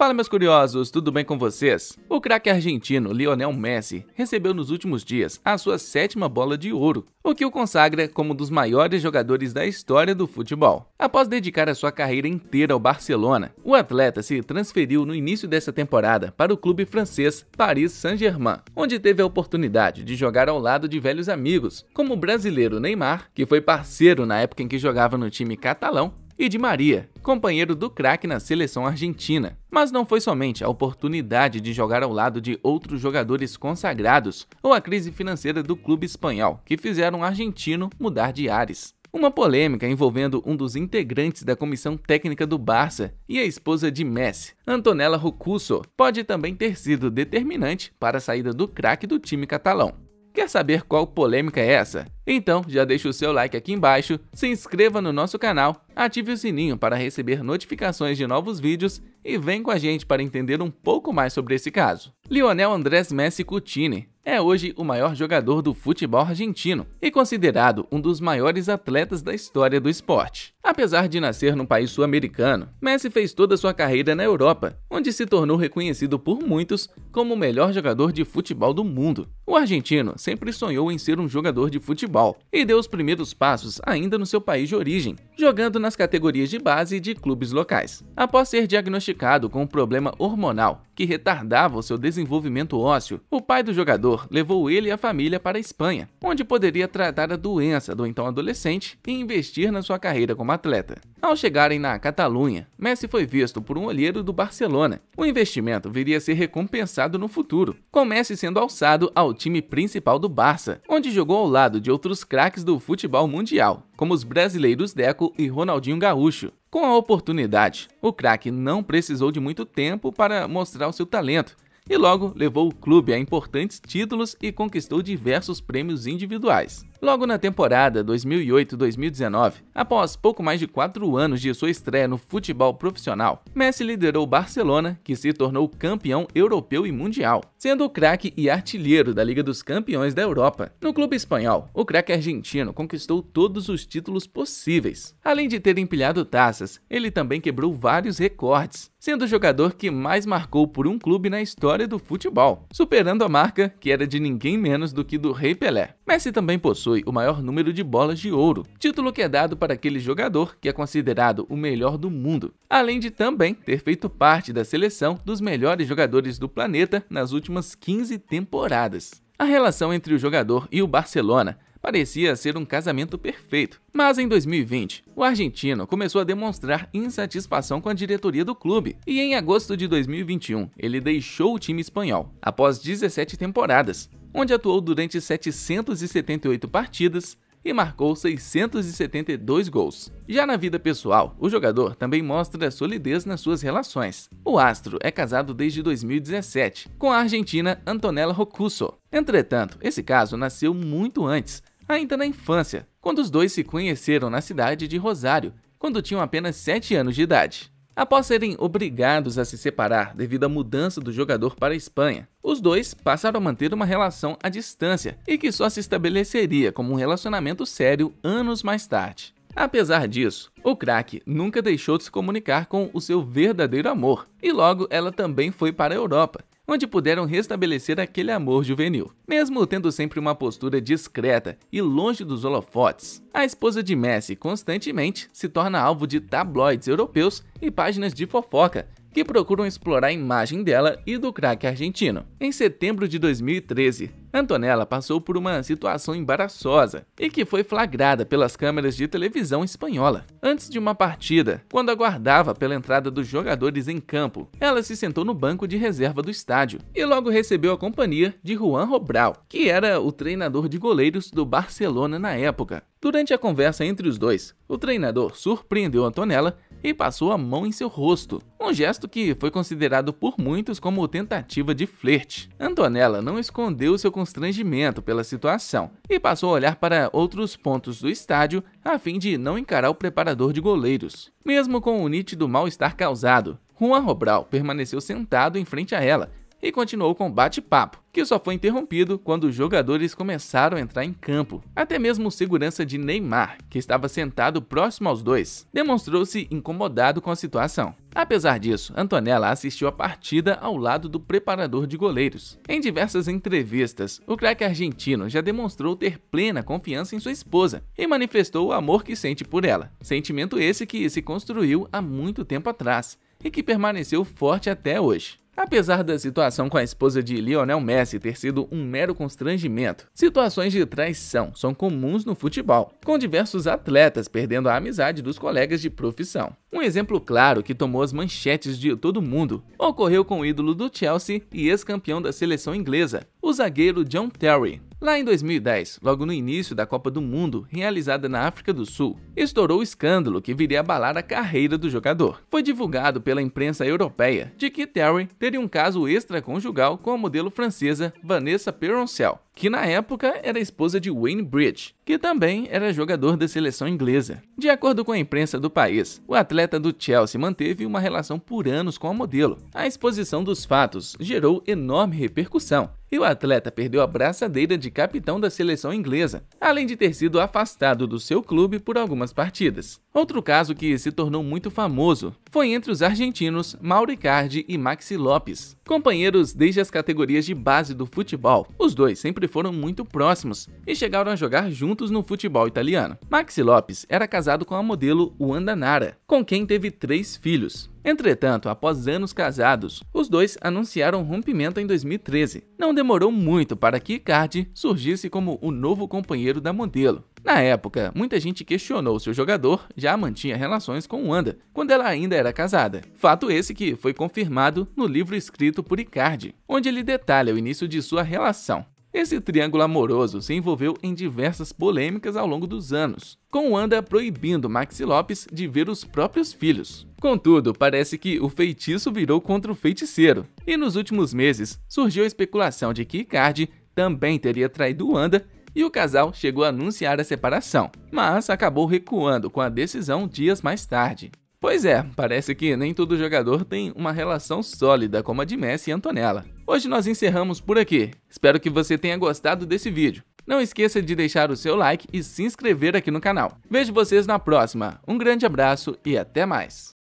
Fala meus curiosos, tudo bem com vocês? O craque argentino Lionel Messi recebeu nos últimos dias a sua sétima bola de ouro, o que o consagra como um dos maiores jogadores da história do futebol. Após dedicar a sua carreira inteira ao Barcelona, o atleta se transferiu no início dessa temporada para o clube francês Paris Saint-Germain, onde teve a oportunidade de jogar ao lado de velhos amigos, como o brasileiro Neymar, que foi parceiro na época em que jogava no time catalão, e de Maria, companheiro do craque na seleção argentina. Mas não foi somente a oportunidade de jogar ao lado de outros jogadores consagrados ou a crise financeira do clube espanhol que fizeram o argentino mudar de ares. Uma polêmica envolvendo um dos integrantes da comissão técnica do Barça e a esposa de Messi, Antonella Rocuso, pode também ter sido determinante para a saída do craque do time catalão. Quer saber qual polêmica é essa? Então já deixa o seu like aqui embaixo, se inscreva no nosso canal ative o sininho para receber notificações de novos vídeos e vem com a gente para entender um pouco mais sobre esse caso. Lionel Andrés Messi Coutinho é hoje o maior jogador do futebol argentino e considerado um dos maiores atletas da história do esporte. Apesar de nascer num país sul-americano, Messi fez toda sua carreira na Europa, onde se tornou reconhecido por muitos como o melhor jogador de futebol do mundo. O argentino sempre sonhou em ser um jogador de futebol e deu os primeiros passos ainda no seu país de origem, jogando na nas categorias de base de clubes locais. Após ser diagnosticado com um problema hormonal que retardava o seu desenvolvimento ósseo, o pai do jogador levou ele e a família para a Espanha, onde poderia tratar a doença do então adolescente e investir na sua carreira como atleta. Ao chegarem na Catalunha, Messi foi visto por um olheiro do Barcelona. O investimento viria a ser recompensado no futuro, com Messi sendo alçado ao time principal do Barça, onde jogou ao lado de outros craques do futebol mundial, como os brasileiros Deco e Ronaldinho Ronaldinho Gaúcho. Com a oportunidade, o craque não precisou de muito tempo para mostrar o seu talento e logo levou o clube a importantes títulos e conquistou diversos prêmios individuais. Logo na temporada 2008-2019, após pouco mais de quatro anos de sua estreia no futebol profissional, Messi liderou o Barcelona, que se tornou campeão europeu e mundial, sendo o craque e artilheiro da Liga dos Campeões da Europa. No clube espanhol, o craque argentino conquistou todos os títulos possíveis. Além de ter empilhado taças, ele também quebrou vários recordes, sendo o jogador que mais marcou por um clube na história história do futebol, superando a marca que era de ninguém menos do que do Rei Pelé. Messi também possui o maior número de bolas de ouro, título que é dado para aquele jogador que é considerado o melhor do mundo, além de também ter feito parte da seleção dos melhores jogadores do planeta nas últimas 15 temporadas. A relação entre o jogador e o Barcelona parecia ser um casamento perfeito. Mas em 2020, o argentino começou a demonstrar insatisfação com a diretoria do clube e em agosto de 2021 ele deixou o time espanhol após 17 temporadas, onde atuou durante 778 partidas e marcou 672 gols. Já na vida pessoal, o jogador também mostra solidez nas suas relações. O astro é casado desde 2017 com a argentina Antonella Rocuso. Entretanto, esse caso nasceu muito antes, ainda na infância, quando os dois se conheceram na cidade de Rosário, quando tinham apenas 7 anos de idade. Após serem obrigados a se separar devido à mudança do jogador para a Espanha, os dois passaram a manter uma relação à distância e que só se estabeleceria como um relacionamento sério anos mais tarde. Apesar disso, o craque nunca deixou de se comunicar com o seu verdadeiro amor, e logo ela também foi para a Europa, onde puderam restabelecer aquele amor juvenil, mesmo tendo sempre uma postura discreta e longe dos holofotes. A esposa de Messi constantemente se torna alvo de tabloides europeus e páginas de fofoca, que procuram explorar a imagem dela e do craque argentino. Em setembro de 2013, Antonella passou por uma situação embaraçosa e que foi flagrada pelas câmeras de televisão espanhola. Antes de uma partida, quando aguardava pela entrada dos jogadores em campo, ela se sentou no banco de reserva do estádio e logo recebeu a companhia de Juan Robral, que era o treinador de goleiros do Barcelona na época. Durante a conversa entre os dois, o treinador surpreendeu Antonella e passou a mão em seu rosto, um gesto que foi considerado por muitos como tentativa de flerte. Antonella não escondeu seu constrangimento pela situação e passou a olhar para outros pontos do estádio a fim de não encarar o preparador de goleiros. Mesmo com o nítido mal-estar causado, Juan Robral permaneceu sentado em frente a ela, e continuou com bate-papo, que só foi interrompido quando os jogadores começaram a entrar em campo. Até mesmo o segurança de Neymar, que estava sentado próximo aos dois, demonstrou-se incomodado com a situação. Apesar disso, Antonella assistiu a partida ao lado do preparador de goleiros. Em diversas entrevistas, o craque argentino já demonstrou ter plena confiança em sua esposa e manifestou o amor que sente por ela. Sentimento esse que se construiu há muito tempo atrás e que permaneceu forte até hoje. Apesar da situação com a esposa de Lionel Messi ter sido um mero constrangimento, situações de traição são comuns no futebol, com diversos atletas perdendo a amizade dos colegas de profissão. Um exemplo claro que tomou as manchetes de todo mundo ocorreu com o ídolo do Chelsea e ex-campeão da seleção inglesa, o zagueiro John Terry, Lá em 2010, logo no início da Copa do Mundo, realizada na África do Sul, estourou o escândalo que viria abalar a carreira do jogador. Foi divulgado pela imprensa europeia de que Terry teria um caso extraconjugal com a modelo francesa Vanessa Peroncel que na época era esposa de Wayne Bridge, que também era jogador da seleção inglesa. De acordo com a imprensa do país, o atleta do Chelsea manteve uma relação por anos com a modelo. A exposição dos fatos gerou enorme repercussão, e o atleta perdeu a braçadeira de capitão da seleção inglesa, além de ter sido afastado do seu clube por algumas partidas. Outro caso que se tornou muito famoso foi entre os argentinos Mauricardi e Maxi Lopes, companheiros desde as categorias de base do futebol. Os dois sempre sempre foram muito próximos e chegaram a jogar juntos no futebol italiano. Maxi Lopes era casado com a modelo Wanda Nara, com quem teve três filhos. Entretanto, após anos casados, os dois anunciaram rompimento em 2013. Não demorou muito para que Icardi surgisse como o novo companheiro da modelo. Na época, muita gente questionou se o jogador já mantinha relações com Wanda, quando ela ainda era casada. Fato esse que foi confirmado no livro escrito por Icardi, onde ele detalha o início de sua relação. Esse triângulo amoroso se envolveu em diversas polêmicas ao longo dos anos, com Wanda proibindo Maxi Lopes de ver os próprios filhos. Contudo, parece que o feitiço virou contra o feiticeiro, e nos últimos meses surgiu a especulação de que Cardi também teria traído Wanda e o casal chegou a anunciar a separação, mas acabou recuando com a decisão dias mais tarde. Pois é, parece que nem todo jogador tem uma relação sólida como a de Messi e Antonella. Hoje nós encerramos por aqui. Espero que você tenha gostado desse vídeo. Não esqueça de deixar o seu like e se inscrever aqui no canal. Vejo vocês na próxima. Um grande abraço e até mais.